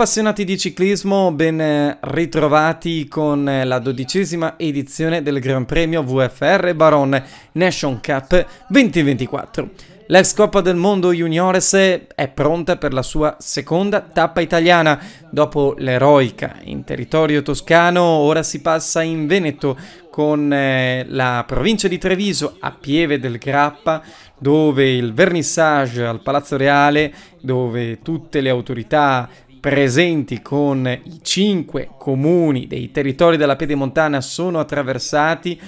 Appassionati di ciclismo, ben eh, ritrovati con eh, la dodicesima edizione del Gran Premio VFR Baron Nation Cup 2024. L'ex Coppa del Mondo Juniores è pronta per la sua seconda tappa italiana. Dopo l'eroica in territorio toscano, ora si passa in Veneto con eh, la provincia di Treviso a Pieve del Grappa, dove il vernissage al Palazzo Reale, dove tutte le autorità presenti con i cinque comuni dei territori della Piedemontana sono attraversati.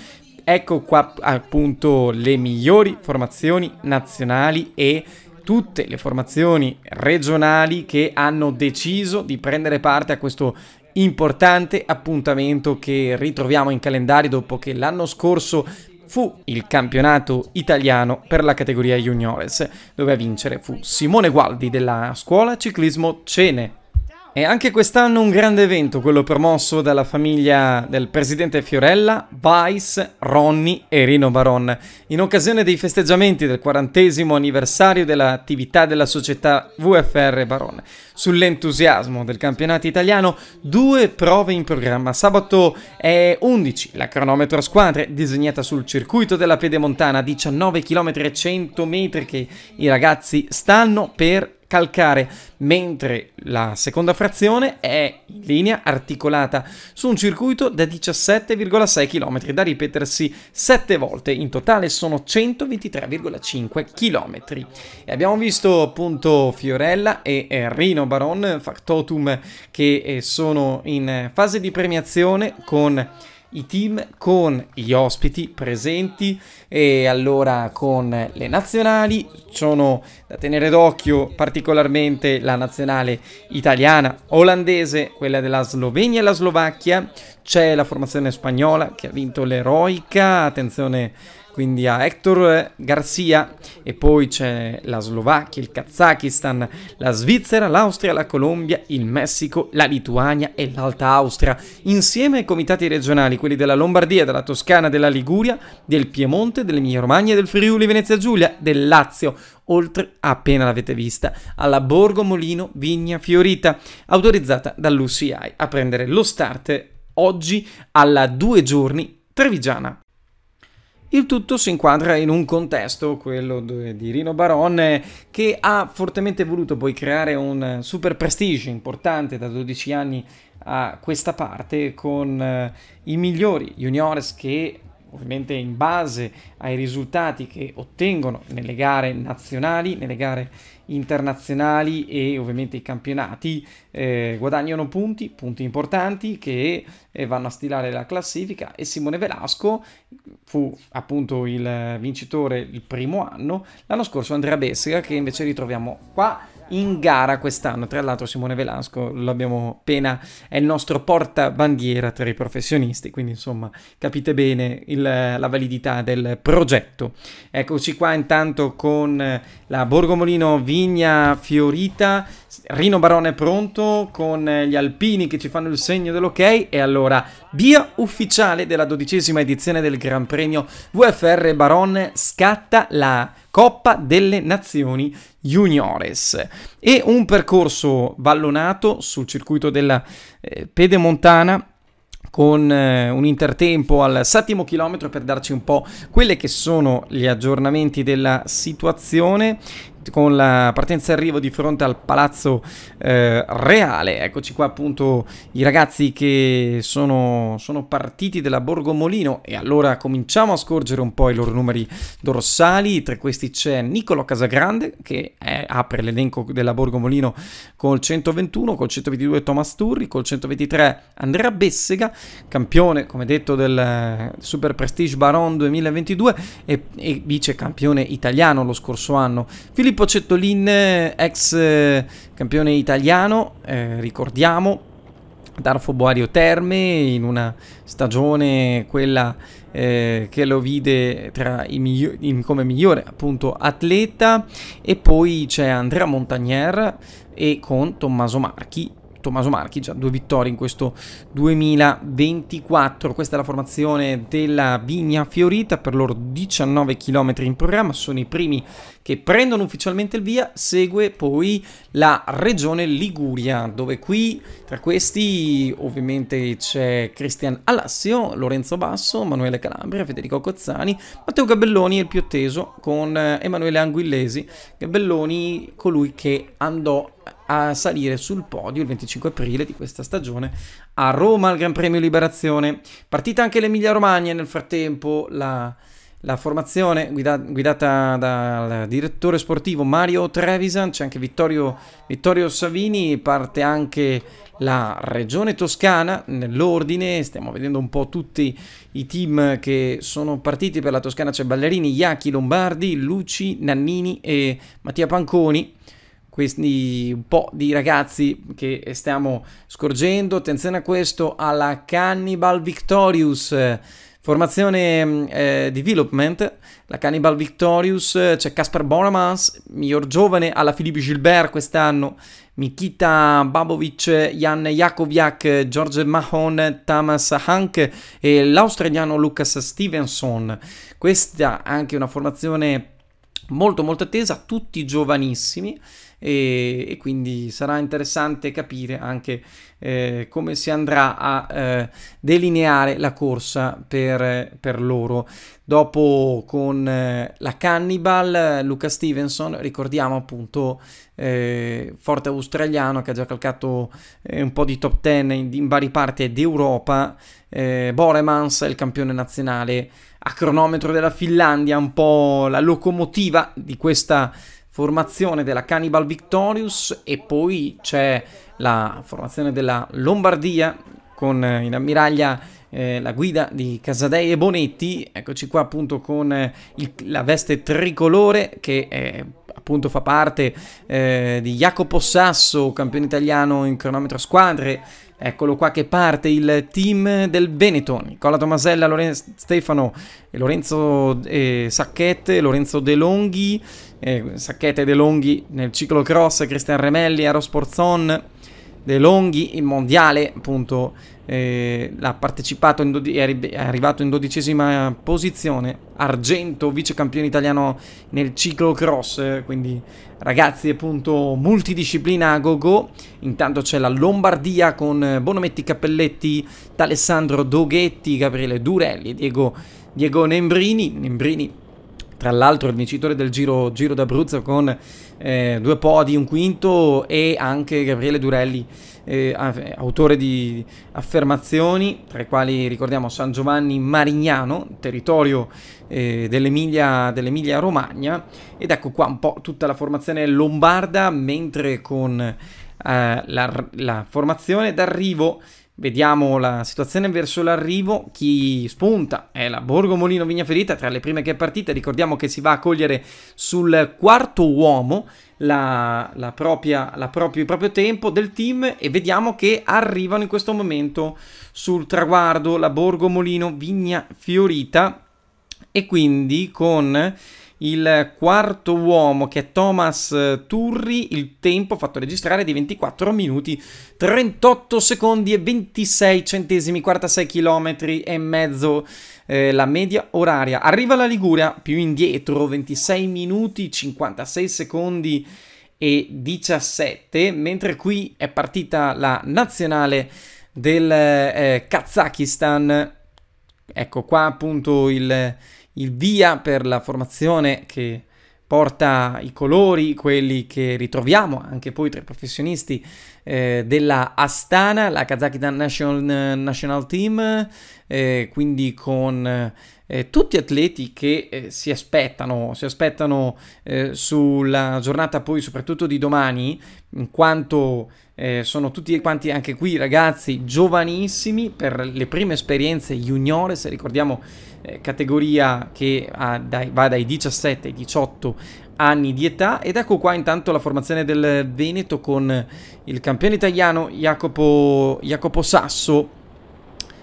Ecco qua appunto le migliori formazioni nazionali e tutte le formazioni regionali che hanno deciso di prendere parte a questo importante appuntamento che ritroviamo in calendario dopo che l'anno scorso fu il campionato italiano per la categoria juniores, dove a vincere fu Simone Gualdi della scuola ciclismo Cene e anche quest'anno un grande evento, quello promosso dalla famiglia del presidente Fiorella, Weiss, Ronny e Rino Baron, in occasione dei festeggiamenti del quarantesimo anniversario dell'attività della società VFR Baron. Sull'entusiasmo del campionato italiano, due prove in programma. Sabato è 11, la cronometro a squadre, disegnata sul circuito della Piedemontana, 19 km e 100 metri che i ragazzi stanno per calcare, mentre la seconda frazione è in linea articolata su un circuito da 17,6 km da ripetersi 7 volte, in totale sono 123,5 km. E abbiamo visto appunto Fiorella e eh, Rino Baron Factotum che eh, sono in eh, fase di premiazione con i team con gli ospiti presenti e allora con le nazionali sono da tenere d'occhio particolarmente la nazionale italiana, olandese, quella della Slovenia e la Slovacchia, c'è la formazione spagnola che ha vinto l'eroica, attenzione quindi a Hector eh, Garcia e poi c'è la Slovacchia, il Kazakistan, la Svizzera, l'Austria, la Colombia, il Messico, la Lituania e l'Alta Austria, insieme ai comitati regionali, quelli della Lombardia, della Toscana, della Liguria, del Piemonte, dell'Emilia Romagna, del Friuli Venezia Giulia, del Lazio, oltre appena l'avete vista, alla Borgo Molino Vigna Fiorita, autorizzata dall'UCI a prendere lo start oggi alla due giorni trevigiana. Il tutto si inquadra in un contesto, quello di Rino Baron, che ha fortemente voluto poi creare un super prestige importante da 12 anni a questa parte con eh, i migliori juniores che ovviamente in base ai risultati che ottengono nelle gare nazionali, nelle gare internazionali e ovviamente i campionati eh, guadagnano punti, punti importanti che eh, vanno a stilare la classifica e Simone Velasco fu appunto il vincitore il primo anno, l'anno scorso Andrea Bessera che invece ritroviamo qua in gara quest'anno. Tra l'altro Simone Velasco, l'abbiamo appena, è il nostro portabandiera tra i professionisti, quindi insomma capite bene il, la validità del progetto. Eccoci qua intanto con la Borgomolino Vigna Fiorita, Rino Barone è pronto con gli alpini che ci fanno il segno dell'ok e allora via ufficiale della dodicesima edizione del Gran Premio VFR Barone scatta la Coppa delle Nazioni Juniores e un percorso ballonato sul circuito della eh, Pedemontana con eh, un intertempo al settimo chilometro per darci un po' quelli che sono gli aggiornamenti della situazione con la partenza e arrivo di fronte al Palazzo eh, Reale. Eccoci qua appunto i ragazzi che sono, sono partiti dalla Molino e allora cominciamo a scorgere un po' i loro numeri dorsali. Tra questi c'è Niccolo Casagrande che è, apre l'elenco della Borgo Molino col 121, col 122 Thomas Turri, col 123 Andrea Bessega, campione come detto del Super Prestige Baron 2022 e, e vice campione italiano lo scorso anno. Filippo Filippo Cettolin, ex eh, campione italiano, eh, ricordiamo, Darfo Boario Terme in una stagione quella eh, che lo vide migli in, come migliore appunto atleta e poi c'è Andrea Montagnier e con Tommaso Marchi Tommaso Marchi, già due vittorie in questo 2024. Questa è la formazione della Vigna Fiorita, per loro 19 km in programma, sono i primi che prendono ufficialmente il via, segue poi la regione Liguria, dove qui tra questi ovviamente c'è Cristian Alassio, Lorenzo Basso, Emanuele Calabria, Federico Cozzani, Matteo Gabelloni e il più atteso con eh, Emanuele Anguillesi, Gabelloni colui che andò a salire sul podio il 25 aprile di questa stagione a Roma al Gran Premio Liberazione. Partita anche l'Emilia Romagna nel frattempo, la la formazione guida guidata dal direttore sportivo Mario Trevisan, c'è anche Vittorio, Vittorio, Savini, parte anche la regione toscana nell'ordine, stiamo vedendo un po' tutti i team che sono partiti per la Toscana, c'è Ballerini, Iachi, Lombardi, Luci, Nannini e Mattia Panconi Questi un po' di ragazzi che stiamo scorgendo. Attenzione a questo, alla Cannibal Victorious Formazione mm, eh, Development, la Cannibal Victorious, c'è Casper Bonamans, miglior giovane alla Philippe Gilbert quest'anno, Mikita Babovic, Jan Jakoviak, George Mahon, Thomas Hank e l'australiano Lucas Stevenson. Questa è anche una formazione molto molto attesa, tutti giovanissimi e, e quindi sarà interessante capire anche eh, come si andrà a eh, delineare la corsa per, per loro. Dopo con eh, la Cannibal, Luca Stevenson, ricordiamo appunto eh, forte australiano che ha già calcato eh, un po' di top 10 in, in varie parti d'Europa, eh, Boremans, il campione nazionale a cronometro della Finlandia, un po' la locomotiva di questa formazione della Cannibal Victorious e poi c'è la formazione della Lombardia con eh, in ammiraglia eh, la guida di Casadei e Bonetti, eccoci qua appunto con eh, il, la veste tricolore che è eh, appunto fa parte eh, di Jacopo Sasso, campione italiano in cronometro squadre, Eccolo qua che parte il team del Veneto, Nicola Tomasella, Lorenzo Stefano, eh, Lorenzo eh, Sacchette, Lorenzo De Longhi, eh, Sacchette e De Longhi nel ciclocross, Cristian Remelli, Aro Sporzon, De Longhi in mondiale appunto eh, ha partecipato, in dodi- è arrivato in dodicesima posizione, argento, vice campione italiano nel ciclocross, quindi ragazzi appunto multidisciplina a go-go, intanto c'è la Lombardia con Bonometti Cappelletti, D'Alessandro Doghetti, Gabriele Durelli, Diego, Diego Nembrini, Nembrini tra l'altro il vincitore del Giro, Giro d'Abruzzo con eh, due podi, un quinto e anche Gabriele Durelli, eh, autore di affermazioni, tra i quali ricordiamo San Giovanni Marignano, territorio eh, dell'Emilia, dell'Emilia Romagna, ed ecco qua un po' tutta la formazione lombarda, mentre con eh, la, la formazione d'arrivo Vediamo la situazione verso l'arrivo, chi spunta è la Borgo Molino Vignaferita, tra le prime che è partita, ricordiamo che si va a cogliere sul quarto uomo la, la propria, la proprio, il proprio tempo del team e vediamo che arrivano in questo momento sul traguardo la Borgo Molino Vignafiorita e quindi con il quarto uomo che è Thomas eh, Turri, il tempo fatto registrare di 24 minuti 38 secondi e 26 centesimi, 46 km e mezzo eh, la media oraria. Arriva la Liguria più indietro, 26 minuti 56 secondi e 17, mentre qui è partita la nazionale del eh, Kazakistan. Ecco qua appunto il il via per la formazione che porta i colori, quelli che ritroviamo anche poi tra i professionisti eh, della Astana, la Kazakhstan National, eh, National Team, eh, quindi con eh, tutti atleti che eh, si aspettano, si aspettano eh, sulla giornata poi soprattutto di domani, in quanto sono tutti quanti anche qui ragazzi giovanissimi per le prime esperienze juniores, ricordiamo eh, categoria che ha, dai, va dai 17 ai 18 anni di età ed ecco qua intanto la formazione del Veneto con il campione italiano Jacopo, Jacopo Sasso,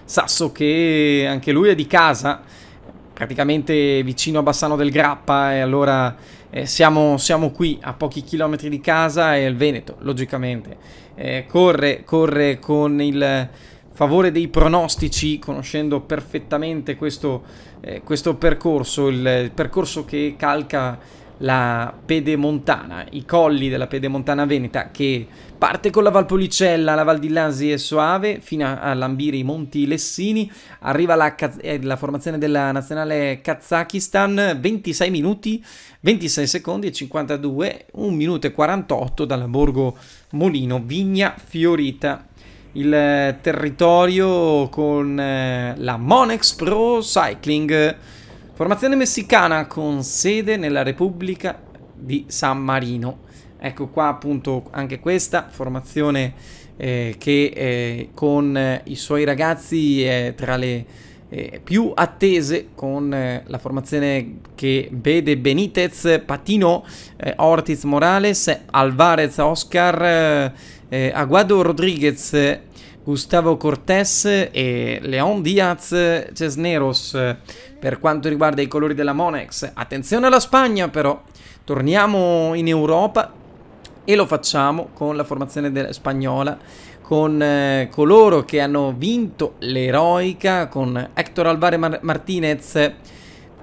Sasso che anche lui è di casa, praticamente vicino a Bassano del Grappa e allora eh, siamo, siamo, qui a pochi chilometri di casa e il Veneto logicamente eh, corre, corre con il favore dei pronostici, conoscendo perfettamente questo, eh, questo percorso, il, percorso che calca la pedemontana, i colli della pedemontana veneta che parte con la Valpolicella, la Val di Lasi e Soave fino a lambire i monti Lessini, arriva la, eh, la formazione della nazionale Kazakistan, 26 minuti, 26 secondi e 52, 1 minuto e 48 dal Borgo Molino, Vigna Fiorita il eh, territorio con eh, la Monex Pro Cycling, formazione messicana con sede nella Repubblica di San Marino. Ecco qua appunto anche questa formazione eh, che eh, con eh, i suoi ragazzi è tra le più attese con la formazione che vede Benitez, Patino, Ortiz Morales, Alvarez, Oscar eh, Aguado Rodriguez, Gustavo Cortés e Leon Diaz Cesneros eh, per quanto riguarda i colori della Monex. Attenzione alla Spagna però, torniamo in Europa e lo facciamo con la formazione spagnola con eh, coloro che hanno vinto l'eroica con Hector Alvare Mar Martinez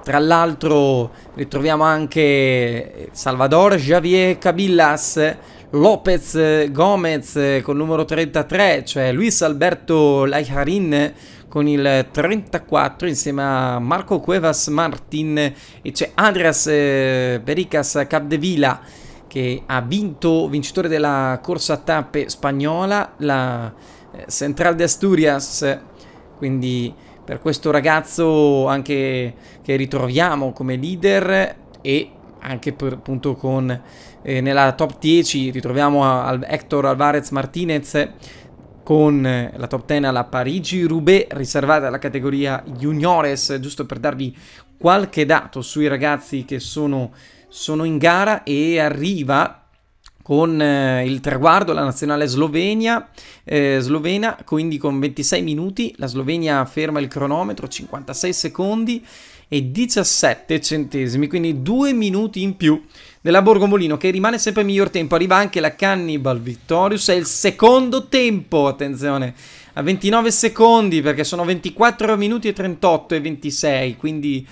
tra l'altro ritroviamo anche Salvador Javier Cabillas Lopez eh, Gomez eh, col numero 33, cioè Luis Alberto Laiharin con il 34 insieme a Marco Cuevas Martin e c'è Andreas eh, Pericas Capdevila che ha vinto vincitore della corsa tappe spagnola, la Central de Asturias, quindi per questo ragazzo anche che ritroviamo come leader e anche per, appunto con eh, nella top 10 ritroviamo al Hector Alvarez Martinez con eh, la top 10 alla Parigi-Roubaix riservata alla categoria juniores, giusto per darvi qualche dato sui ragazzi che sono, sono in gara e arriva con eh, il traguardo la nazionale Slovenia, eh, slovena, quindi con 26 minuti la Slovenia ferma il cronometro 56 secondi e 17 centesimi, quindi 2 minuti in più della Borgomolino che rimane sempre miglior tempo, arriva anche la Cannibal Victorious, è il secondo tempo, attenzione, a 29 secondi perché sono 24 minuti e 38 e 26, quindi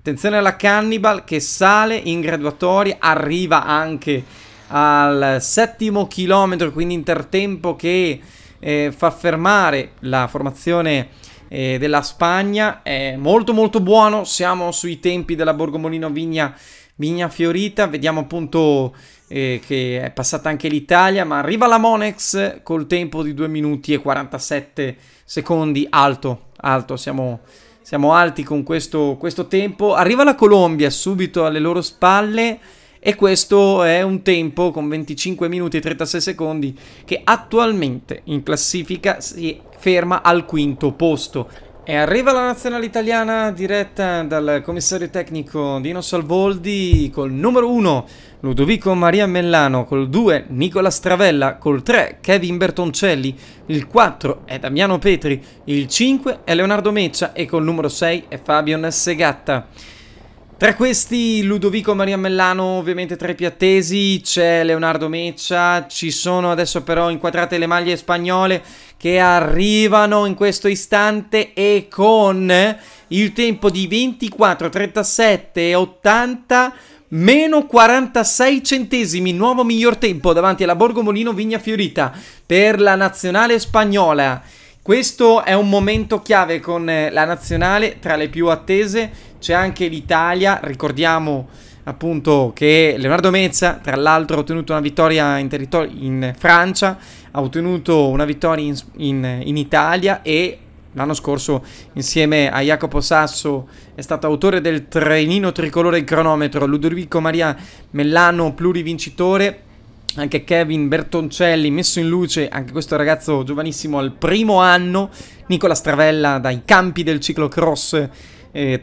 attenzione alla Cannibal che sale in graduatoria, arriva anche al settimo chilometro, quindi intertempo che eh, fa fermare la formazione eh, della Spagna, è molto molto buono, siamo sui tempi della Borgomolino Vigna Vigna Fiorita, vediamo appunto eh, che è passata anche l'Italia, ma arriva la Monex col tempo di 2 minuti e 47 secondi, alto, alto, siamo, siamo alti con questo, questo tempo. Arriva la Colombia subito alle loro spalle e questo è un tempo con 25 minuti e 36 secondi che attualmente in classifica si ferma al quinto posto. E arriva la nazionale italiana diretta dal commissario tecnico Dino Salvoldi col numero 1 Ludovico Maria Mellano, col 2 Nicola Stravella, col 3 Kevin Bertoncelli, il 4 è Damiano Petri, il 5 è Leonardo Meccia e col numero 6 è Fabian Segatta. Tra questi Ludovico Maria Mellano ovviamente tra i più attesi, c'è Leonardo Meccia, ci sono adesso però inquadrate le maglie spagnole che arrivano in questo istante e con il tempo di 24, 37 80 meno 46 centesimi, nuovo miglior tempo davanti alla Borgomolino Vigna Fiorita per la nazionale spagnola. Questo è un momento chiave con la nazionale, tra le più attese c'è anche l'Italia, ricordiamo appunto che Leonardo Mezza, tra l'altro, ha ottenuto una vittoria in, in, Francia, ha ottenuto una vittoria in, in, in Italia e l'anno scorso insieme a Jacopo Sasso è stato autore del trenino tricolore cronometro, Ludovico Maria Mellano plurivincitore anche Kevin Bertoncelli messo in luce, anche questo ragazzo giovanissimo al primo anno, Nicola Stravella dai campi del ciclocross eh,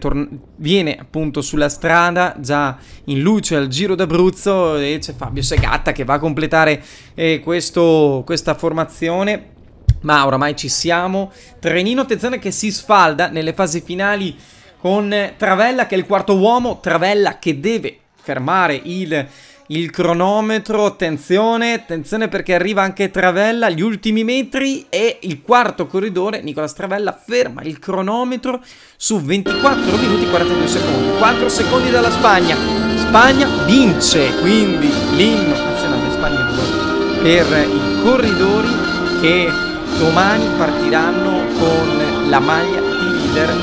viene appunto sulla strada già in luce al Giro d'Abruzzo e c'è Fabio Segatta che va a completare eh, questo, questa formazione. Ma oramai ci siamo. Trenino, attenzione che si sfalda nelle fasi finali con Travella che è il quarto uomo. Travella che deve fermare il il cronometro, attenzione, attenzione perché arriva anche Travella, gli ultimi metri e il quarto corridore, Nicola Travella ferma il cronometro su 24 minuti e 42 secondi, 4 secondi dalla Spagna, Spagna vince, quindi l'inno nazionale spagnolo per i corridori che domani partiranno con la maglia di leader,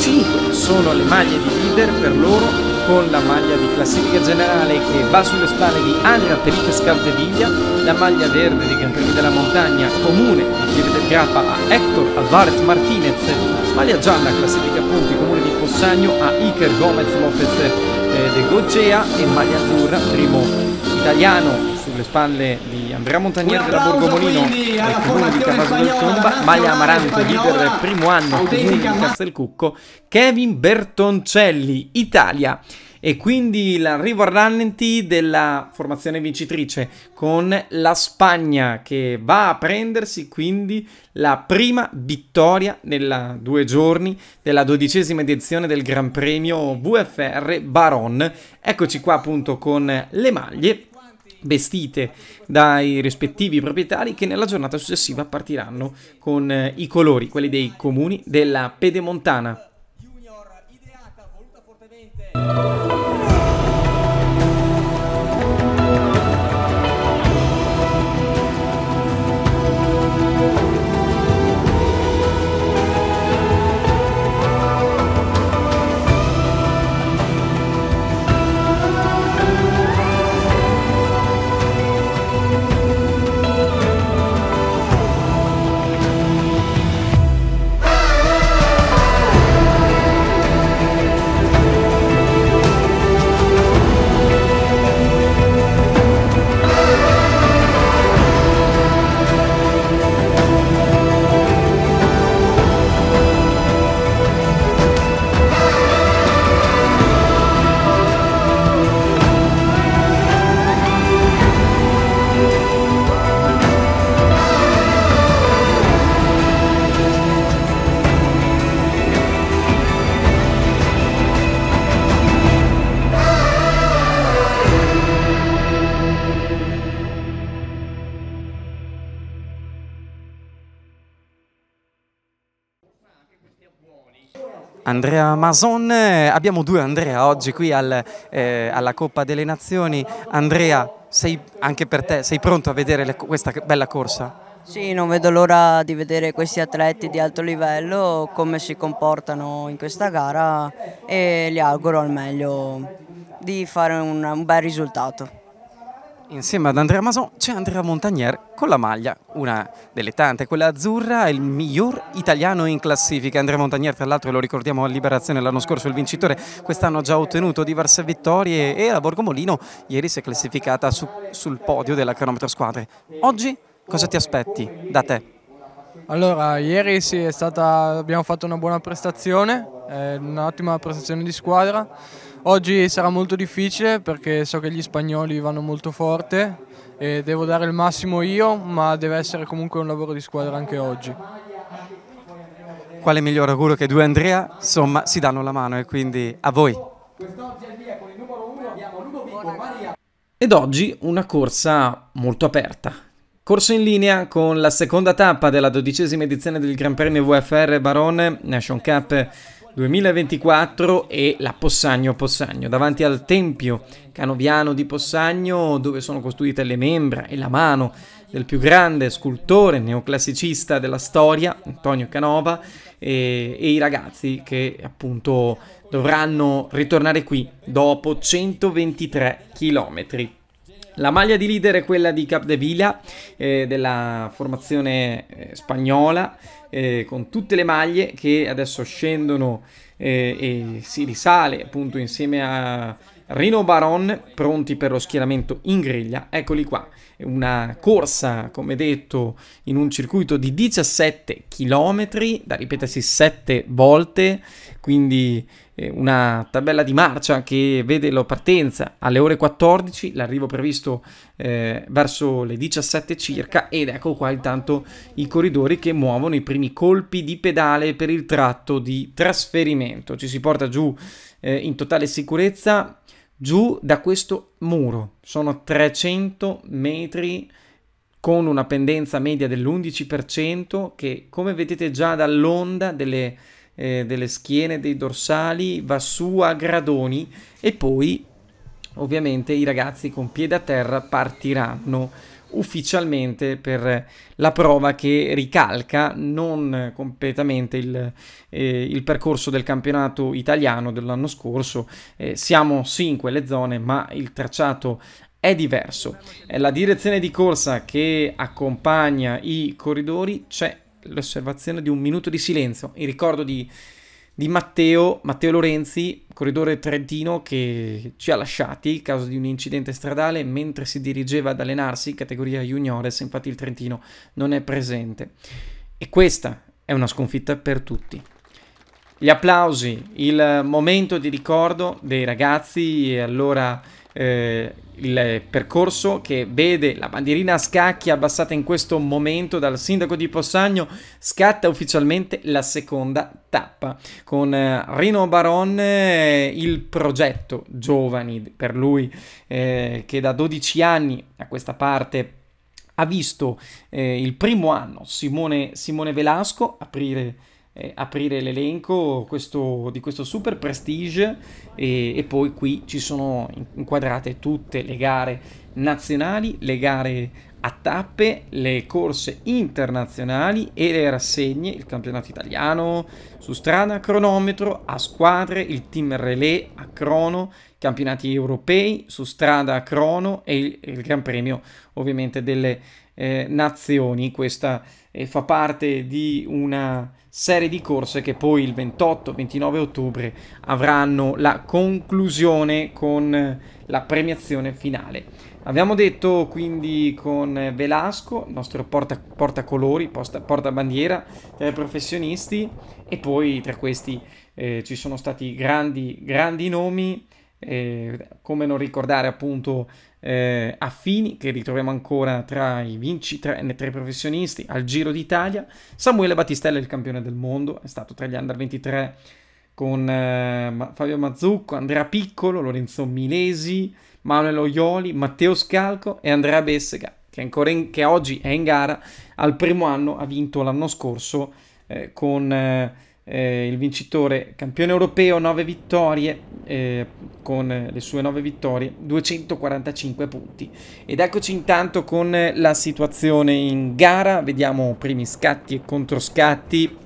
5 sono le maglie di leader per loro con la maglia di classifica generale che va sulle spalle di Andrea Perica Scantediglia, la maglia verde di campioni della Montagna comune di Giro del Grappa a Hector Alvarez Martinez, maglia gialla classifica punti comune di Possagno a Iker Gomez Lopez eh, de Goggea e maglia azzurra primo italiano sulle spalle di Andrea Montagnier della Borgomolino e comune di Cavaso del Tomba, Maglia Amaranto, leader primo anno comune di Castelcucco, Kevin Bertoncelli, Italia. E quindi l'arrivo a rallenti della formazione vincitrice con la Spagna che va a prendersi quindi la prima vittoria nella due giorni della dodicesima edizione del Gran Premio VFR Baron. Eccoci qua appunto con le maglie vestite dai rispettivi proprietari che nella giornata successiva partiranno con eh, i colori, quelli dei comuni della Pedemontana. Junior, ideata, fortemente... Andrea Mason, eh, abbiamo due Andrea oggi qui al, eh, alla Coppa delle Nazioni. Andrea, sei, anche per te, sei pronto a vedere le, questa bella corsa? Sì, non vedo l'ora di vedere questi atleti di alto livello, come si comportano in questa gara e gli auguro al meglio di fare un, un bel risultato. Insieme ad Andrea Mason c'è Andrea Montagnier con la maglia, una delle tante, quella azzurra, il miglior italiano in classifica. Andrea Montagnier tra l'altro lo ricordiamo a Liberazione l'anno scorso il vincitore, quest'anno ha già ottenuto diverse vittorie e la Borgomolino ieri si è classificata su, sul podio della cronometro squadre. Oggi cosa ti aspetti da te? Allora, ieri sì, stata, abbiamo fatto una buona prestazione, eh, un'ottima prestazione di squadra Oggi sarà molto difficile perché so che gli spagnoli vanno molto forte e devo dare il massimo io, ma deve essere comunque un lavoro di squadra anche oggi. Quale miglior auguro che due Andrea, insomma, si danno la mano e quindi a voi. Ed oggi una corsa molto aperta. Corso in linea con la seconda tappa della dodicesima edizione del Gran Premio VFR Barone Nation Cup 2024 e la Possagno Possagno, davanti al Tempio Canoviano di Possagno dove sono costruite le membra e la mano del più grande scultore neoclassicista della storia, Antonio Canova, e, e i ragazzi che appunto dovranno ritornare qui dopo 123 chilometri. La maglia di leader è quella di Capdevila, eh, della formazione eh, spagnola, eh, con tutte le maglie che adesso scendono eh, e si risale appunto insieme a Rino Baron, pronti per lo schieramento in griglia. Eccoli qua una corsa, come detto, in un circuito di 17 km, da ripetersi 7 volte, quindi eh, una tabella di marcia che vede la partenza alle ore 14, l'arrivo previsto eh, verso le 17 circa ed ecco qua intanto i corridori che muovono i primi colpi di pedale per il tratto di trasferimento. Ci si porta giù eh, in totale sicurezza giù da questo muro. Sono 300 metri con una pendenza media dell'11% che come vedete già dall'onda delle, eh, delle schiene dei dorsali va su a gradoni e poi ovviamente i ragazzi con piede a terra partiranno ufficialmente per la prova che ricalca non completamente il, eh, il percorso del campionato italiano dell'anno scorso. Eh, siamo sì in quelle zone, ma il tracciato è diverso. La direzione di corsa che accompagna i corridori c'è l'osservazione di un minuto di silenzio in ricordo di di Matteo, Matteo Lorenzi, corridore trentino che ci ha lasciati a causa di un incidente stradale mentre si dirigeva ad allenarsi in categoria juniores, infatti il trentino non è presente. E questa è una sconfitta per tutti. Gli applausi, il momento di ricordo dei ragazzi e allora eh, il percorso che vede la bandierina a scacchi abbassata in questo momento dal sindaco di Possagno scatta ufficialmente la seconda tappa con eh, Rino Baron eh, il progetto giovani per lui eh, che da 12 anni a questa parte ha visto eh, il primo anno Simone, Simone Velasco aprire eh, aprire l'elenco questo, di questo Super Prestige e, e, poi qui ci sono inquadrate tutte le gare nazionali, le gare a tappe, le corse internazionali e le rassegne, il campionato italiano su strada, cronometro, a squadre, il team relay a crono, campionati europei su strada a crono e il, il Gran Premio ovviamente delle eh, nazioni. Questa eh, fa parte di una serie di corse che poi il 28-29 ottobre avranno la conclusione con eh, la premiazione finale. Abbiamo detto quindi con Velasco, il nostro porta, portacolori, porta, portabandiera tra i professionisti e poi tra questi eh, ci sono stati grandi, grandi nomi, eh, come non ricordare appunto eh, Affini, che ritroviamo ancora tra i, vinci, tra, tra i professionisti al Giro d'Italia. Samuele Battistella, è il campione del mondo, è stato tra gli under 23 con eh, Fabio Mazzucco, Andrea Piccolo, Lorenzo Milesi, Manuel Oioli, Matteo Scalco e Andrea Bessega, che, in, che oggi è in gara, al primo anno ha vinto l'anno scorso eh, con eh, eh, il vincitore campione europeo, 9 vittorie, eh, con le sue 9 vittorie, 245 punti. Ed eccoci intanto con la situazione in gara, vediamo primi scatti e controscatti.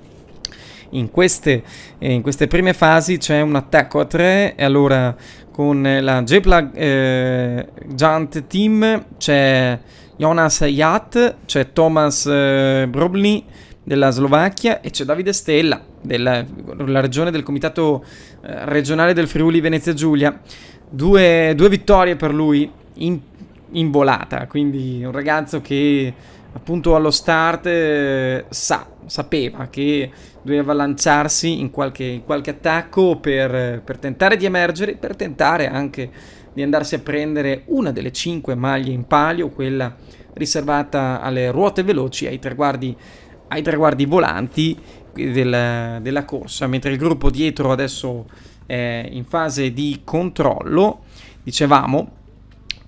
In queste, eh, in queste prime fasi c'è un attacco a 3 e allora con la J-Plug eh, Giant Team c'è Jonas Jat, c'è Thomas eh, Brobli della Slovacchia e c'è Davide Stella della, la regione del comitato eh, regionale del Friuli Venezia Giulia. Due, due vittorie per lui in, in, volata, quindi un ragazzo che appunto allo start eh, sa, sapeva che doveva lanciarsi in qualche, in qualche attacco per, per tentare di emergere, per tentare anche di andarsi a prendere una delle cinque maglie in palio, quella riservata alle ruote veloci, ai traguardi ai traguardi volanti del, della corsa, mentre il gruppo dietro adesso è in fase di controllo, dicevamo,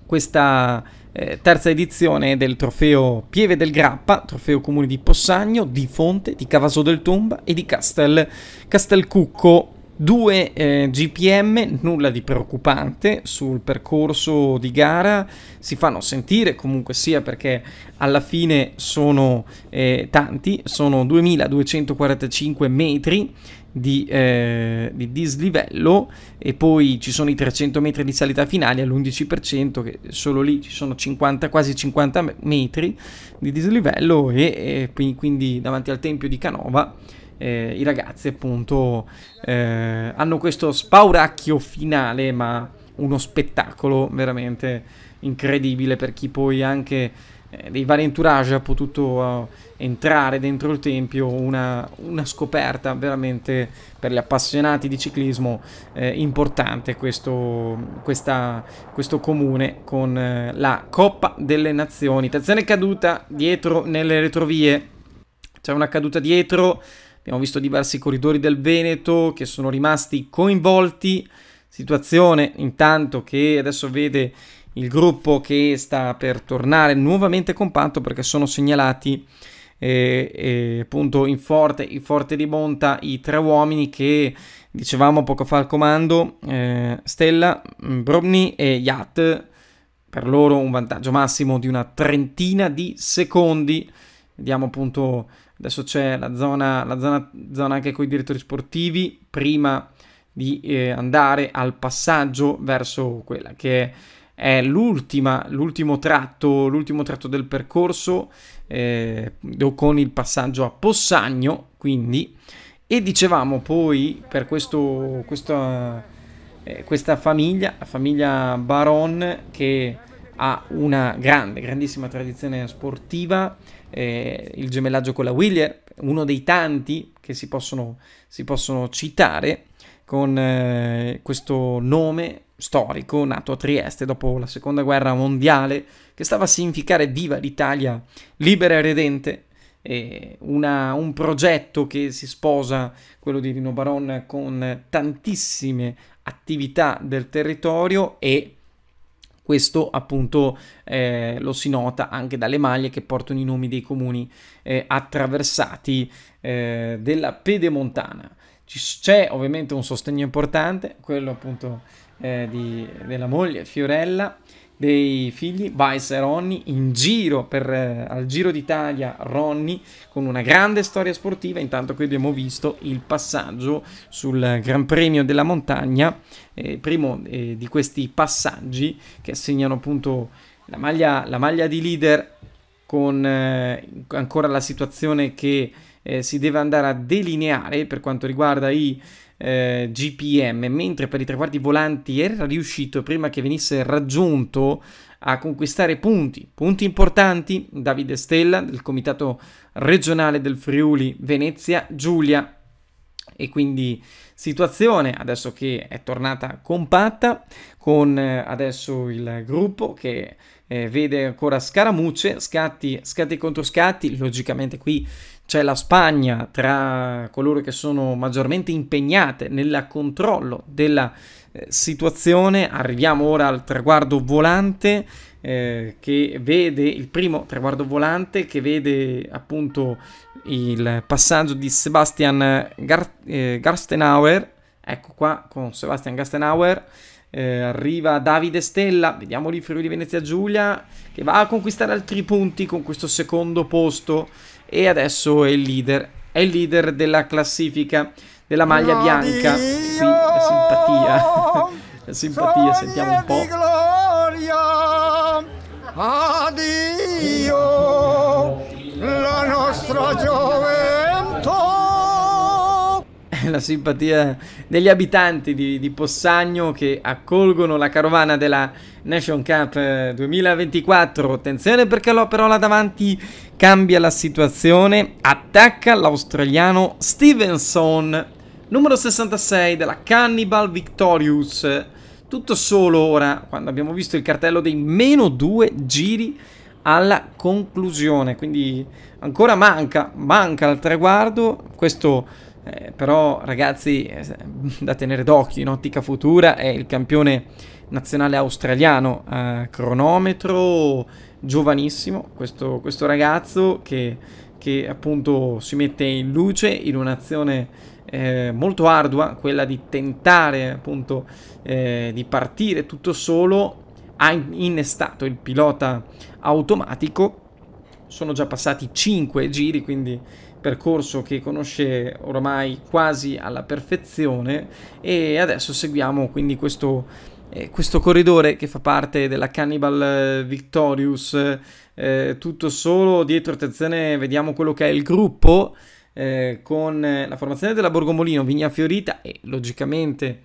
questa eh, terza edizione del trofeo Pieve del Grappa, trofeo comune di Possagno, di Fonte, di Cavaso del Tomba e di Castel, Castelcucco Due eh, GPM, nulla di preoccupante sul percorso di gara, si fanno sentire comunque sia perché alla fine sono eh, tanti, sono 2245 metri di, eh, di, dislivello e poi ci sono i 300 metri di salita finale all'11% che solo lì ci sono 50, quasi 50 metri di dislivello e, e quindi davanti al Tempio di Canova eh, i ragazzi appunto eh, hanno questo spauracchio finale, ma uno spettacolo veramente incredibile per chi poi anche eh, dei vari entourage ha potuto eh, entrare dentro il tempio, una, una, scoperta veramente per gli appassionati di ciclismo eh, importante questo, questa, questo, comune con eh, la Coppa delle Nazioni. Tazione caduta dietro nelle retrovie, c'è una caduta dietro Abbiamo visto diversi corridori del Veneto che sono rimasti coinvolti, situazione intanto che adesso vede il gruppo che sta per tornare nuovamente compatto perché sono segnalati eh, eh, appunto in forte, in forte rimonta i tre uomini che dicevamo poco fa al comando, eh, Stella, mm, Brobni e Yat. Per loro un vantaggio massimo di una trentina di secondi. Vediamo appunto Adesso c'è la zona, la zona, zona anche con i direttori sportivi prima di eh, andare al passaggio verso quella che è l'ultimo tratto, l'ultimo tratto del percorso eh, con il passaggio a Possagno, quindi. E dicevamo poi per questo, questo, eh, questa famiglia, la famiglia Baron, che ha una grande, grandissima tradizione sportiva, eh, il gemellaggio con la Willier, uno dei tanti che si possono, si possono citare con eh, questo nome storico nato a Trieste dopo la seconda guerra mondiale che stava a significare viva l'Italia libera e redente una, un progetto che si sposa, quello di Rino Baron, con tantissime attività del territorio e questo appunto eh, lo si nota anche dalle maglie che portano i nomi dei comuni eh, attraversati eh, della pedemontana. C'è ovviamente un sostegno importante, quello appunto eh, di, della moglie Fiorella dei figli, Vice e Ronny, in giro per, eh, al Giro d'Italia Ronny con una grande storia sportiva, intanto qui abbiamo visto il passaggio sul Gran Premio della Montagna, eh, primo eh, di questi passaggi che assegnano appunto la maglia, la maglia di leader con eh, ancora la situazione che eh, si deve andare a delineare per quanto riguarda i eh, GPM, mentre per i tre quarti volanti era riuscito prima che venisse raggiunto a conquistare punti, punti importanti, Davide Stella del comitato regionale del Friuli Venezia Giulia e quindi situazione adesso che è tornata compatta con eh, adesso il gruppo che eh, vede ancora scaramucce, scatti, scatti contro scatti, logicamente qui c'è la Spagna tra coloro che sono maggiormente impegnate nel controllo della eh, situazione. Arriviamo ora al traguardo volante eh, che vede il primo traguardo volante che vede appunto il passaggio di Sebastian Gar eh, Garstenauer. Ecco qua con Sebastian Garstenauer. Eh, arriva Davide Stella, vediamo lì Friuli Venezia Giulia che va a conquistare altri punti con questo secondo posto e adesso è il leader, è il leader della classifica della maglia no bianca. Qui la simpatia, la simpatia, sentiamo un po'. Gloria, addio. la simpatia degli abitanti di, di Possagno che accolgono la carovana della Nation Cup 2024. Eh, Attenzione perché però là davanti cambia la situazione, attacca l'australiano Stevenson, numero 66 della Cannibal Victorious. Tutto solo ora, quando abbiamo visto il cartello dei meno due giri alla conclusione. Quindi ancora manca, manca al traguardo. Questo eh, però ragazzi eh, da tenere d'occhio in ottica futura è il campione nazionale australiano a eh, cronometro giovanissimo, questo, questo ragazzo che, che, appunto si mette in luce in un'azione eh, molto ardua, quella di tentare appunto eh, di partire tutto solo, ha innestato il pilota automatico, sono già passati 5 giri quindi percorso che conosce oramai quasi alla perfezione e adesso seguiamo quindi questo, eh, questo corridore che fa parte della Cannibal eh, Victorious eh, tutto solo dietro attenzione vediamo quello che è il gruppo eh, con la formazione della Borgomolino, Vigna Fiorita e logicamente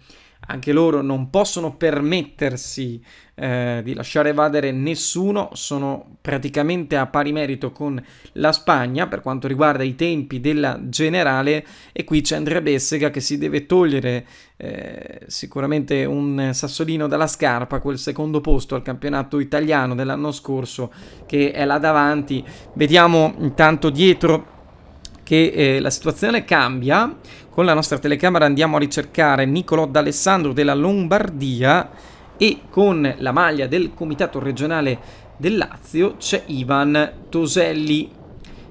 anche loro non possono permettersi eh, di lasciare evadere nessuno, sono praticamente a pari merito con la Spagna per quanto riguarda i tempi della generale e qui c'è Andrea Bessega che si deve togliere eh, sicuramente un sassolino dalla scarpa, quel secondo posto al campionato italiano dell'anno scorso che è là davanti. Vediamo intanto dietro che eh, la situazione cambia con la nostra telecamera andiamo a ricercare Niccolò D'Alessandro della Lombardia e con la maglia del Comitato regionale del Lazio c'è Ivan Toselli.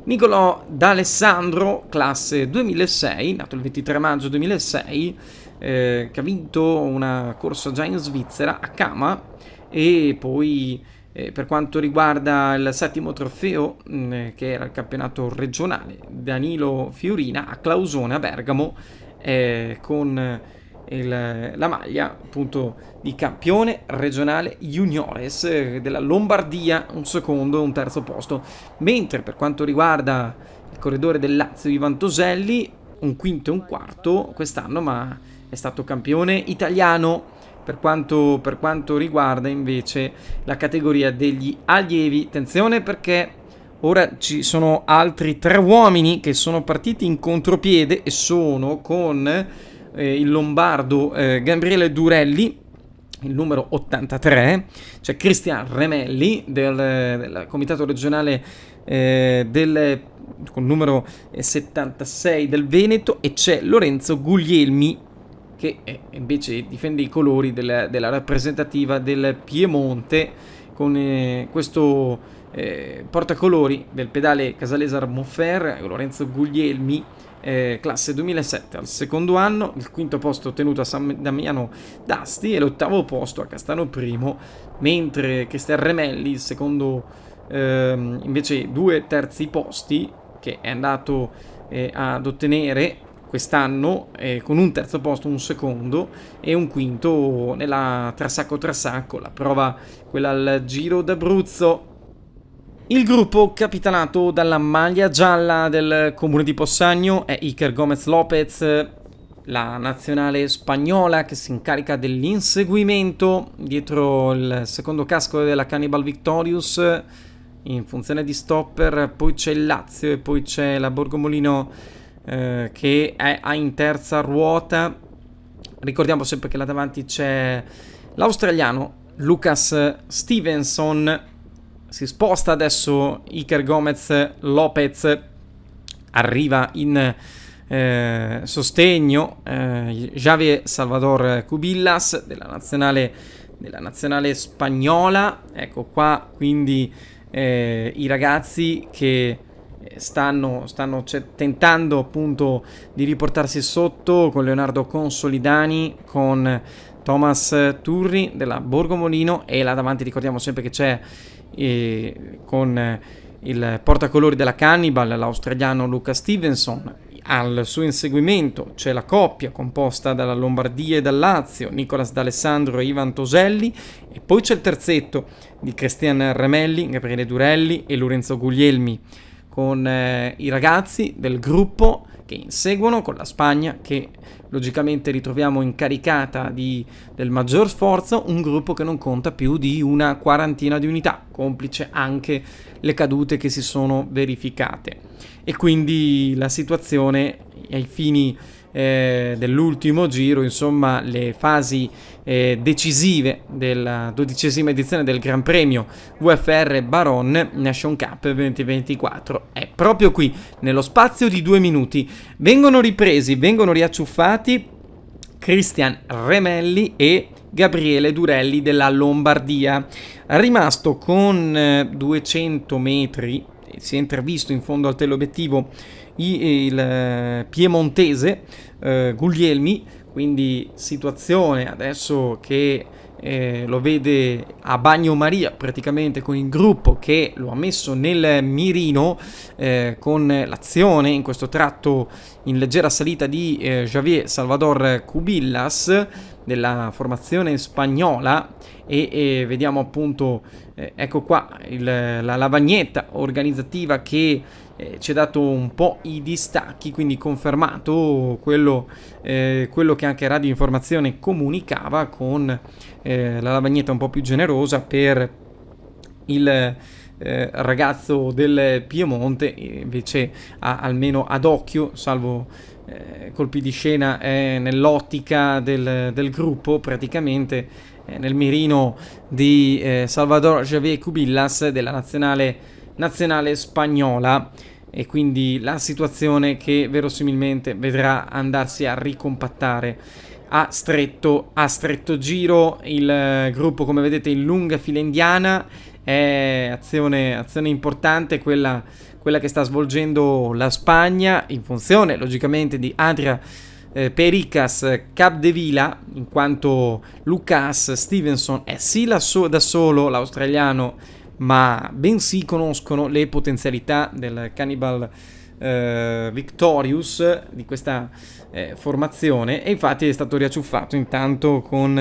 Niccolò D'Alessandro, classe 2006, nato il 23 maggio 2006, eh, che ha vinto una corsa già in Svizzera a Kama e poi eh, per quanto riguarda il settimo trofeo, mh, mm, eh, che era il campionato regionale, Danilo Fiorina a Clausone a Bergamo eh, con eh, il, la maglia appunto di campione regionale juniores eh, della Lombardia, un secondo, e un terzo posto. Mentre per quanto riguarda il corridore del Lazio di Vantoselli, un quinto e un quarto quest'anno, ma è stato campione italiano per quanto, per quanto riguarda invece la categoria degli allievi. Attenzione perché ora ci sono altri tre uomini che sono partiti in contropiede e sono con eh, il lombardo eh, Gabriele Durelli il numero 83, cioè Cristian Remelli del, del comitato regionale eh, del numero 76 del Veneto e c'è Lorenzo Guglielmi che invece difende i colori della, della rappresentativa del Piemonte con eh, questo eh, portacolori del pedale Casalesar Monfer Lorenzo Guglielmi eh, classe 2007 al secondo anno, il quinto posto ottenuto a San Damiano d'Asti e l'ottavo posto a Castano I, mentre Cristian Remelli, il secondo ehm, invece due terzi posti che è andato eh, ad ottenere quest'anno eh, con un terzo posto, un secondo e un quinto nella Trasacco Trasacco, la prova quella al Giro d'Abruzzo. Il gruppo capitanato dalla maglia gialla del comune di Possagno è Iker Gomez Lopez, la nazionale spagnola che si incarica dell'inseguimento dietro il secondo casco della Cannibal Victorious in funzione di stopper, poi c'è il Lazio e poi c'è la Borgomolino eh, che è in terza ruota. Ricordiamo sempre che là davanti c'è l'australiano Lucas Stevenson. Si sposta adesso Iker Gomez Lopez. Arriva in eh, sostegno eh, Javier Salvador Cubillas della nazionale, della nazionale spagnola. Ecco qua quindi eh, i ragazzi che eh, stanno, stanno cioè, tentando appunto di riportarsi sotto con Leonardo Consolidani, con Thomas Turri della Borgo Molino e là davanti ricordiamo sempre che c'è eh, con il portacolori della Cannibal, l'australiano Luca Stevenson. Al suo inseguimento c'è la coppia composta dalla Lombardia e dal Lazio, Nicolas D'Alessandro e Ivan Toselli, e poi c'è il terzetto di Cristian Remelli, Gabriele Durelli e Lorenzo Guglielmi con eh, i ragazzi del gruppo che inseguono, con la Spagna che logicamente ritroviamo incaricata di, del maggior sforzo, un gruppo che non conta più di una quarantina di unità, complice anche le cadute che si sono verificate. E quindi la situazione ai fini eh, dell'ultimo giro, insomma le fasi eh, decisive della dodicesima edizione del Gran Premio UFR Baron Nation Cup 2024. È proprio qui, nello spazio di due minuti, vengono ripresi, vengono riacciuffati Christian Remelli e... Gabriele Durelli della Lombardia, rimasto con 200 eh, metri, si è intravisto in fondo al teleobiettivo il eh, piemontese eh, Guglielmi, quindi situazione adesso che eh, lo vede a bagnomaria praticamente con il gruppo che lo ha messo nel mirino eh, con l'azione in questo tratto in leggera salita di eh, Javier Salvador Cubillas della formazione spagnola e, e vediamo appunto eh, ecco qua il, la lavagnetta organizzativa che eh, ci ha dato un po' i distacchi, quindi confermato quello, eh, quello che anche Radio Informazione comunicava con eh, la lavagnetta un po' più generosa per il eh, ragazzo del Piemonte, invece a, almeno ad occhio, salvo eh, colpi di scena è nell'ottica del, del gruppo praticamente nel mirino di eh, Salvador Javier Cubillas della nazionale, nazionale spagnola e quindi la situazione che verosimilmente vedrà andarsi a ricompattare a stretto, a stretto giro il eh, gruppo come vedete in lunga fila indiana è azione, azione importante quella, quella, che sta svolgendo la Spagna in funzione logicamente di Adria eh, Pericas Capdevila in quanto Lucas Stevenson è sì so da solo l'australiano ma bensì conoscono le potenzialità del Cannibal eh, Victorious di questa eh, formazione e infatti è stato riacciuffato intanto con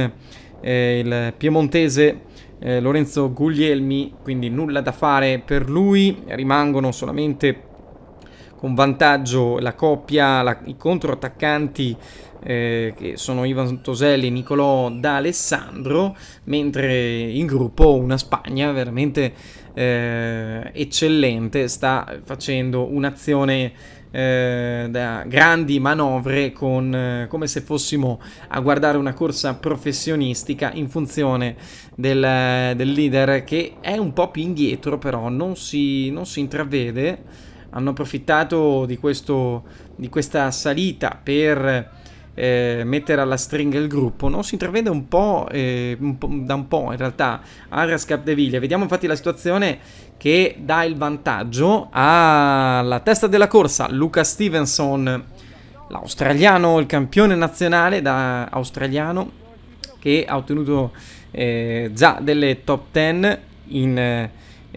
eh, il piemontese eh, Lorenzo Guglielmi, quindi nulla da fare per lui, rimangono solamente con vantaggio la coppia, la, i controattaccanti eh, che sono Ivan Toselli e Nicolò D'Alessandro, mentre in gruppo una Spagna veramente eh, eccellente sta facendo un'azione eh, da grandi manovre con, eh, come se fossimo a guardare una corsa professionistica in funzione del, del leader che è un po' più indietro però non si, non si intravede hanno approfittato di, questo, di questa salita per eh, mettere alla stringa il gruppo, no? si intravede un po', eh, un po', da un po' in realtà Arias Capdeviglia. Vediamo infatti la situazione che dà il vantaggio alla testa della corsa Luca Stevenson, l'australiano, il campione nazionale da australiano che ha ottenuto eh, già delle top 10 in, eh,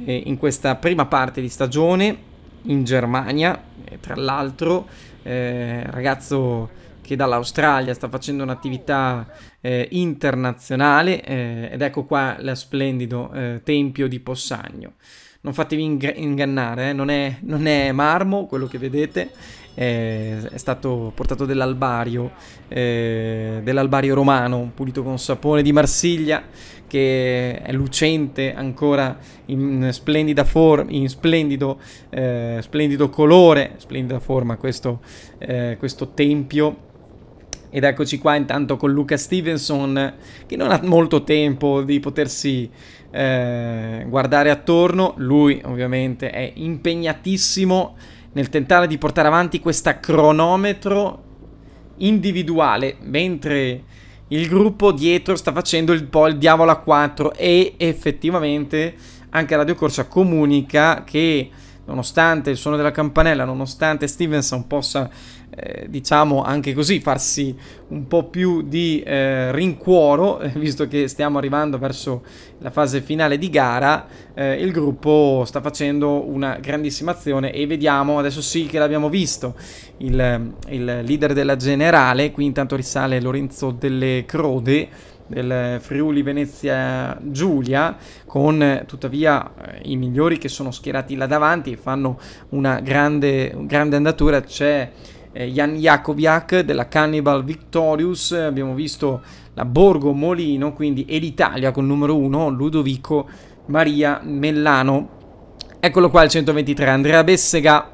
in questa prima parte di stagione in Germania, tra l'altro, eh, ragazzo che dall'Australia sta facendo un'attività eh, internazionale eh, ed ecco qua lo splendido eh, Tempio di Possagno. Non fatevi ing ingannare, eh, non è, non, è, marmo quello che vedete, è stato portato dall'albario, eh, dall'albario romano, pulito con sapone di Marsiglia, che è lucente ancora in splendida forma, in splendido, eh, splendido, colore, splendida forma questo, eh, questo tempio ed eccoci qua intanto con Luca Stevenson che non ha molto tempo di potersi eh, guardare attorno. Lui ovviamente è impegnatissimo nel tentare di portare avanti questa cronometro individuale, mentre il gruppo dietro sta facendo il, po' il diavolo a 4 e effettivamente anche Radio Corsa comunica che nonostante il suono della campanella, nonostante Stevenson possa eh, diciamo anche così, farsi un po' più di eh, rincuoro, visto che stiamo arrivando verso la fase finale di gara, eh, il gruppo sta facendo una grandissima azione e vediamo, adesso sì che l'abbiamo visto, il, il leader della generale, qui intanto risale Lorenzo delle Crode, del Friuli Venezia Giulia con tuttavia eh, i migliori che sono schierati là davanti e fanno una grande, grande andatura c'è eh, Jan Jakoviak della Cannibal Victorious, eh, abbiamo visto la Borgo Molino, quindi e l'Italia col numero 1, Ludovico Maria Mellano. Eccolo qua il 123, Andrea Bessega,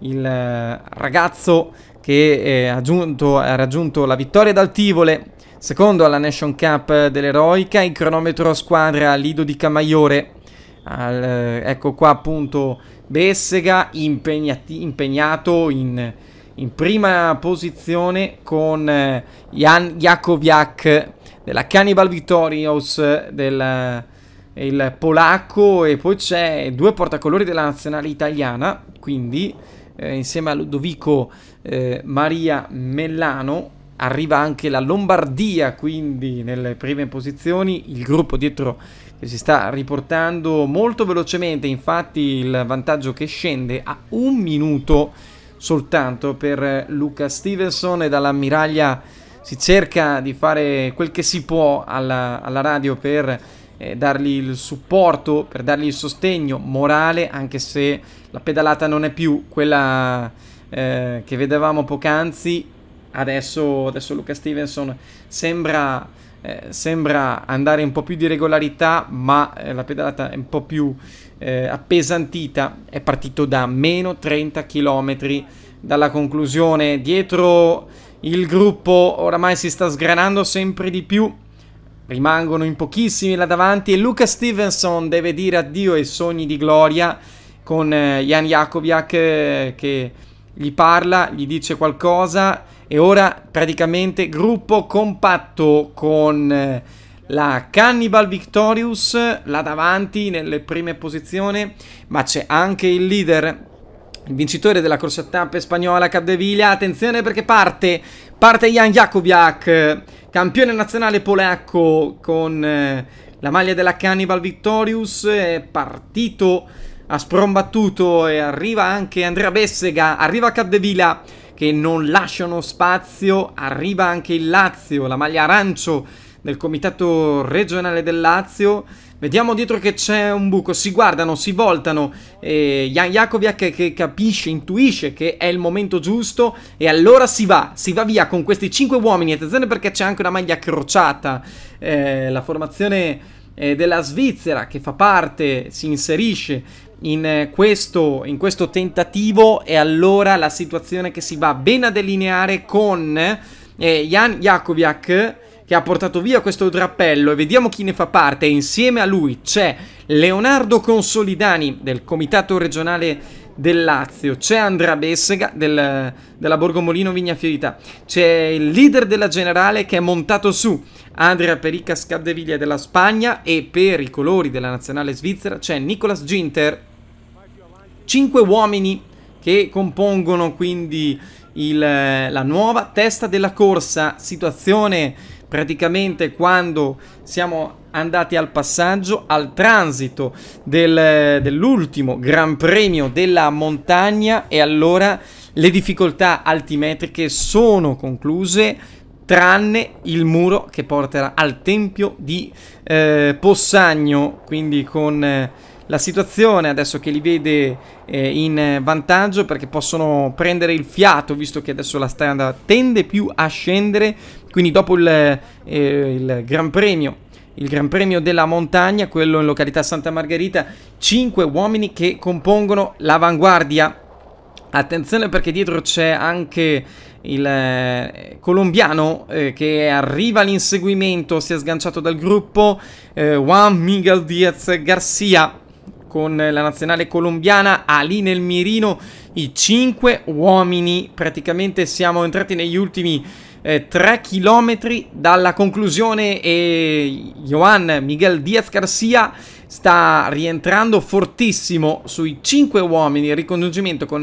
il eh, ragazzo che ha raggiunto, la vittoria dal Tivole, secondo alla Nation Cup dell'Eroica, in cronometro a squadra Lido di Camaiore. Al, ecco qua appunto Bessega impegnati, impegnato in in prima posizione con eh, Jan Jakoviak della Cannibal Victorious del eh, il polacco e poi c'è due portacolori della nazionale italiana quindi eh, insieme a Ludovico eh, Maria Mellano arriva anche la Lombardia quindi nelle prime posizioni il gruppo dietro che si sta riportando molto velocemente infatti il vantaggio che scende a un minuto soltanto per Luca Stevenson e dall'ammiraglia si cerca di fare quel che si può alla, alla radio per eh, dargli il supporto, per dargli il sostegno morale, anche se la pedalata non è più quella eh, che vedevamo poc'anzi. Adesso, adesso Luca Stevenson sembra, eh, sembra andare un po' più di regolarità, ma eh, la pedalata è un po' più eh, appesantita, è partito da meno 30 km dalla conclusione. Dietro il gruppo oramai si sta sgranando sempre di più. Rimangono in pochissimi là davanti e Luca Stevenson deve dire addio ai sogni di gloria con eh, Jan Jakoviak eh, che gli parla, gli dice qualcosa e ora praticamente gruppo compatto con eh, la Cannibal Victorious là davanti nelle prime posizioni, ma c'è anche il leader il vincitore della corsa tappe spagnola Capdeviglia, attenzione perché parte, parte Jan Jakubiak, campione nazionale polacco con eh, la maglia della Cannibal Victorious, è partito a sprombattuto e arriva anche Andrea Bessega, arriva Capdeviglia che non lasciano spazio, arriva anche il Lazio, la maglia arancio del comitato regionale del Lazio. Vediamo dietro che c'è un buco, si guardano, si voltano, Jan Jakovic che, capisce, intuisce che è il momento giusto e allora si va, si va via con questi 5 uomini, attenzione perché c'è anche una maglia crociata, eh, la formazione eh, della Svizzera che fa parte, si inserisce in eh, questo, in questo tentativo e allora la situazione che si va bene a delineare con eh, Jan Jakovic che ha portato via questo drappello e vediamo chi ne fa parte. Insieme a lui c'è Leonardo Consolidani del Comitato Regionale del Lazio, c'è Andrea Bessega del, della Molino Vigna Fiorita, c'è il leader della Generale che è montato su Andrea Perica Scaddeviglia della Spagna e per i colori della nazionale svizzera c'è Nicolas Ginter. Cinque uomini che compongono quindi il, la nuova testa della corsa, situazione praticamente quando siamo andati al passaggio, al transito del, dell'ultimo Gran Premio della montagna e allora le difficoltà altimetriche sono concluse tranne il muro che porterà al Tempio di eh, Possagno, quindi con... Eh, la situazione adesso che li vede eh, in vantaggio perché possono prendere il fiato visto che adesso la strada tende più a scendere quindi dopo il, eh, il Gran Premio il Gran Premio della Montagna, quello in località Santa Margherita, 5 uomini che compongono l'avanguardia. Attenzione perché dietro c'è anche il eh, colombiano eh, che arriva all'inseguimento, si è sganciato dal gruppo, eh, Juan Miguel Diaz Garcia con la nazionale colombiana ha lì nel mirino i 5 uomini. Praticamente siamo entrati negli ultimi eh, 3 km dalla conclusione e Joan Miguel Diaz Garcia sta rientrando fortissimo sui 5 uomini. Il ricongiungimento con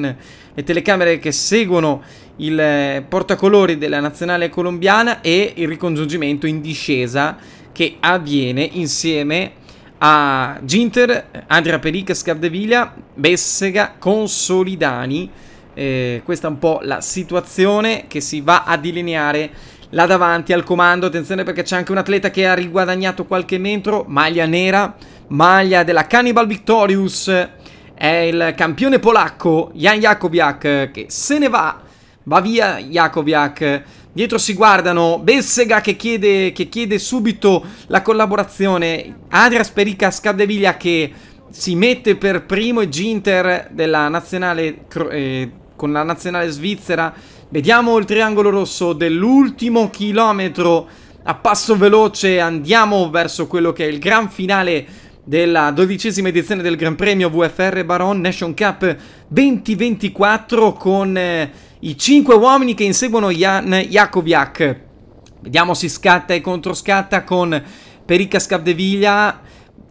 le telecamere che seguono il eh, portacolori della nazionale colombiana e il ricongiungimento in discesa che avviene insieme a Ginter, Andrea Peric, Scardeviglia, Bessega, Consolidani. Eh, questa è un po' la situazione che si va a delineare là davanti al comando. Attenzione perché c'è anche un atleta che ha riguadagnato qualche metro. Maglia nera, maglia della Cannibal Victorious. È il campione polacco Jan Jakobiak che se ne va. Va via Jakobiak Dietro si guardano Bessega che chiede, che chiede subito la collaborazione. Adrias Perica Scadeviglia che si mette per primo e Ginter della nazionale eh, con la nazionale svizzera. Vediamo il triangolo rosso dell'ultimo chilometro a passo veloce. Andiamo verso quello che è il gran finale della dodicesima edizione del Gran Premio VFR Baron Nation Cup 2024 con... Eh, i cinque uomini che inseguono Jan Jakoviak. Vediamo se scatta e controscatta con Perica Scapdeviglia.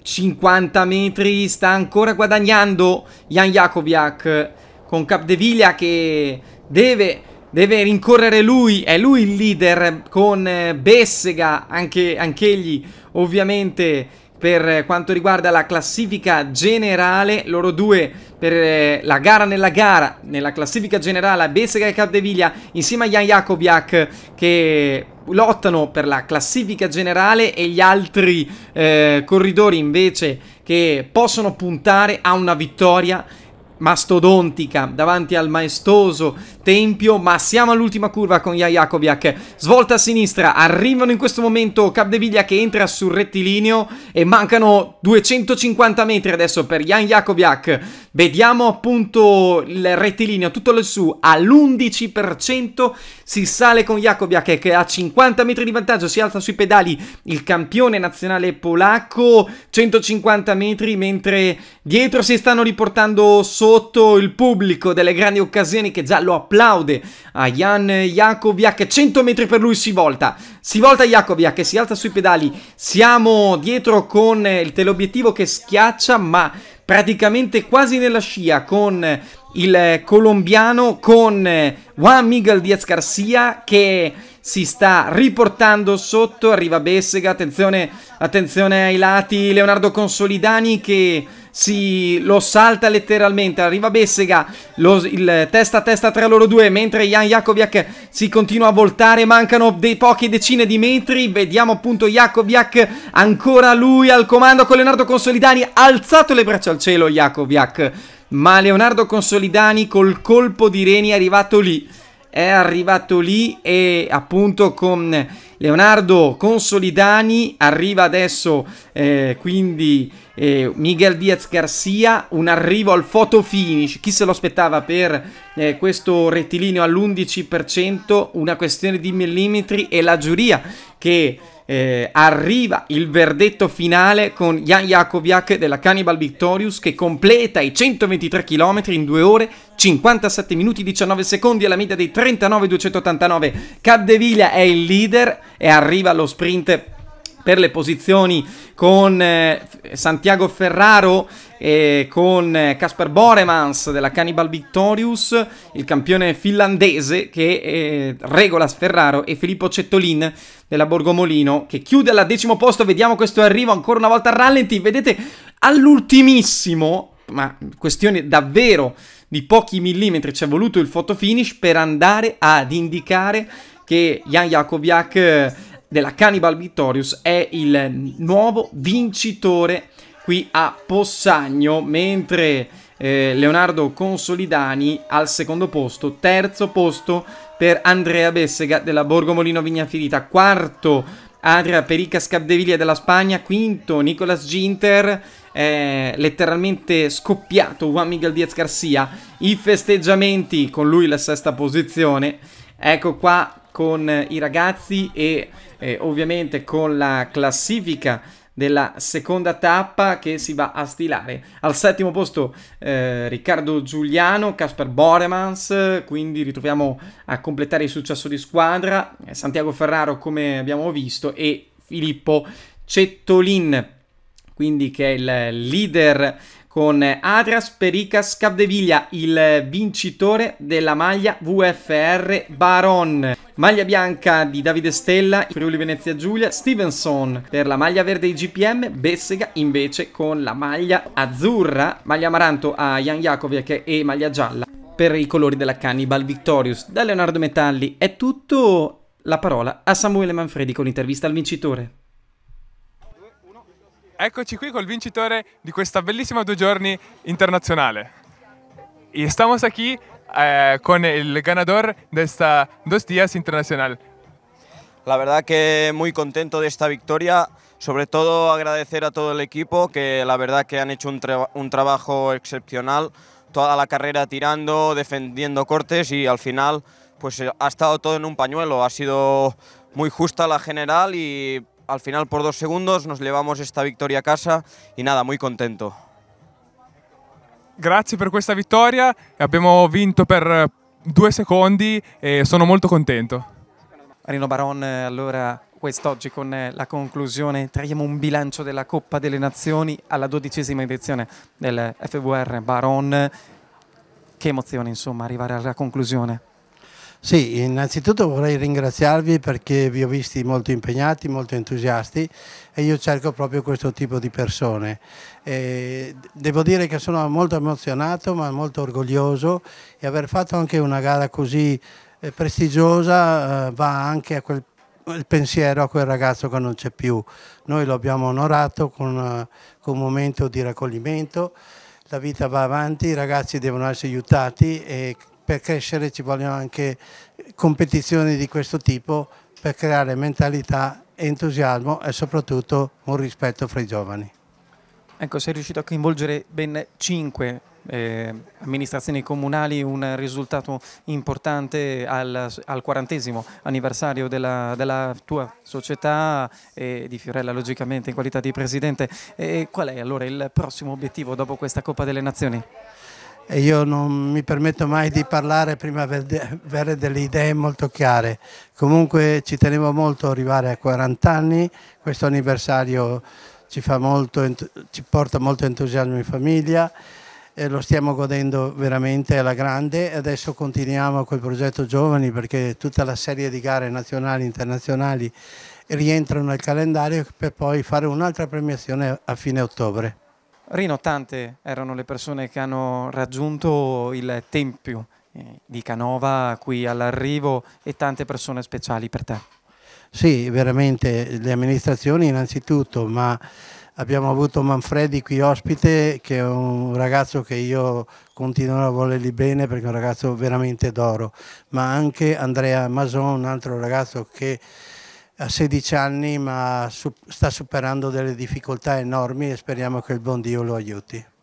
50 metri, sta ancora guadagnando Jan Jakoviak con Capdeviglia che deve, deve, rincorrere lui, è lui il leader con eh, Bessega, anche, anch'egli ovviamente per quanto riguarda la classifica generale, loro due per eh, la gara nella gara, nella classifica generale a Besega e Capdeviglia insieme a Jan Jakobiak che lottano per la classifica generale e gli altri eh, corridori invece che possono puntare a una vittoria mastodontica davanti al maestoso Tempio, ma siamo all'ultima curva con Jajakoviak, svolta a sinistra, arrivano in questo momento Capdeviglia che entra sul rettilineo e mancano 250 metri adesso per Jan Jakoviak, vediamo appunto il rettilineo tutto lassù all'11% si sale con Jakobiak che ha 50 metri di vantaggio, si alza sui pedali il campione nazionale polacco, 150 metri mentre dietro si stanno riportando solo sotto il pubblico delle grandi occasioni che già lo applaude a Jan Jakoviak, 100 metri per lui si volta, si volta Jakoviak si alza sui pedali, siamo dietro con il teleobiettivo che schiaccia ma praticamente quasi nella scia con il colombiano, con Juan Miguel Diaz Garcia che si sta riportando sotto, arriva Bessega, attenzione, attenzione ai lati, Leonardo Consolidani che si lo salta letteralmente, arriva Bessega, lo, il testa a testa tra loro due, mentre Jan Jakoviak si continua a voltare, mancano dei pochi decine di metri, vediamo appunto Jakoviak, ancora lui al comando con Leonardo Consolidani, alzato le braccia al cielo Jakoviak, ma Leonardo Consolidani col colpo di Reni è arrivato lì, è arrivato lì e appunto con Leonardo Consolidani, arriva adesso eh, quindi eh, Miguel Diaz Garcia, un arrivo al photo finish, chi se lo aspettava per eh, questo rettilineo all'11%, una questione di millimetri e la giuria che eh, arriva il verdetto finale con Jan Jakoviak della Cannibal Victorious che completa i 123 km in 2 ore 57 minuti 19 secondi alla media dei 39,289. Capdevilla è il leader e arriva allo sprint per le posizioni con eh, Santiago Ferraro e con eh, Casper Boremans della Cannibal Victorious, il campione finlandese che eh, regola Ferraro e Filippo Cettolin della Borgomolino che chiude al decimo posto, vediamo questo arrivo ancora una volta a rallenti, vedete all'ultimissimo, ma questione davvero di pochi millimetri ci è voluto il photo finish per andare ad indicare che Jan Jakoviak eh, della Cannibal Victorious è il nuovo vincitore qui a Possagno, mentre eh, Leonardo Consolidani al secondo posto, terzo posto per Andrea Bessega della Borgo Molino Vigna Vignafirita, quarto Adria Perica Scabdeviglia della Spagna, quinto Nicolas Ginter, eh, letteralmente scoppiato Juan Miguel Diaz Garcia, i festeggiamenti con lui la sesta posizione, ecco qua con i ragazzi e eh, ovviamente con la classifica della seconda tappa che si va a stilare. Al settimo posto eh, Riccardo Giuliano, Casper Boremans, quindi ritroviamo a completare il successo di squadra, eh, Santiago Ferraro come abbiamo visto e Filippo Cettolin, quindi che è il leader con Adras Pericas Capdeviglia, il vincitore della maglia VFR Baron. Maglia bianca di Davide Stella, Friuli Venezia Giulia, Stevenson per la maglia verde IGPM, Bessega invece con la maglia azzurra, maglia amaranto a Jan Jakovic e maglia gialla per i colori della Cannibal Victorious. Da Leonardo Metalli è tutto, la parola a Samuele Manfredi con l'intervista al vincitore. Eccoci qui col vincitore di questa bellissima due giorni internazionale. Y e estamos aquí eh, con el ganador de esta dos días internacional. La verdad que muy contento de esta victoria, sobre todo agradecer a todo el equipo que la verdad que han hecho un, un trabajo excepcional, toda la carrera tirando, defendiendo cortes y al final pues eh, ha estado todo en un pañuelo, ha sido muy justa la general y Al final por dos segundos nos llevamos esta victoria a casa y nada, muy contento. Grazie per questa vittoria, abbiamo vinto per eh, due secondi e sono molto contento. Marino Baron, allora quest'oggi con eh, la conclusione traiamo un bilancio della Coppa delle Nazioni alla dodicesima edizione del FVR Baron. Che emozione insomma arrivare alla conclusione. Sì, innanzitutto vorrei ringraziarvi perché vi ho visti molto impegnati, molto entusiasti e io cerco proprio questo tipo di persone. E devo dire che sono molto emozionato ma molto orgoglioso e aver fatto anche una gara così eh, prestigiosa eh, va anche a quel il pensiero a quel ragazzo che non c'è più. Noi lo abbiamo onorato con, eh, con un momento di raccoglimento la vita va avanti, i ragazzi devono essere aiutati e per crescere ci vogliono anche competizioni di questo tipo per creare mentalità, entusiasmo e soprattutto un rispetto fra i giovani. Ecco, sei riuscito a coinvolgere ben cinque eh, amministrazioni comunali, un risultato importante al, al quarantesimo anniversario della, della tua società e di Fiorella logicamente in qualità di presidente. Eh, qual è allora il prossimo obiettivo dopo questa Coppa delle Nazioni? e io non mi permetto mai di parlare prima di avere delle idee molto chiare. Comunque ci tenevo molto a arrivare a 40 anni, questo anniversario ci, molto, ci porta molto entusiasmo in famiglia e lo stiamo godendo veramente alla grande. Adesso continuiamo col progetto Giovani perché tutta la serie di gare nazionali e internazionali rientrano nel calendario per poi fare un'altra premiazione a fine ottobre. Rino, tante erano le persone che hanno raggiunto il Tempio eh, di Canova qui all'arrivo e tante persone speciali per te. Sì, veramente le amministrazioni innanzitutto, ma abbiamo avuto Manfredi qui ospite che è un ragazzo che io continuerò a volergli bene perché è un ragazzo veramente d'oro, ma anche Andrea Mason, un altro ragazzo che a 16 anni ma sta superando delle difficoltà enormi e speriamo che il buon Dio lo aiuti.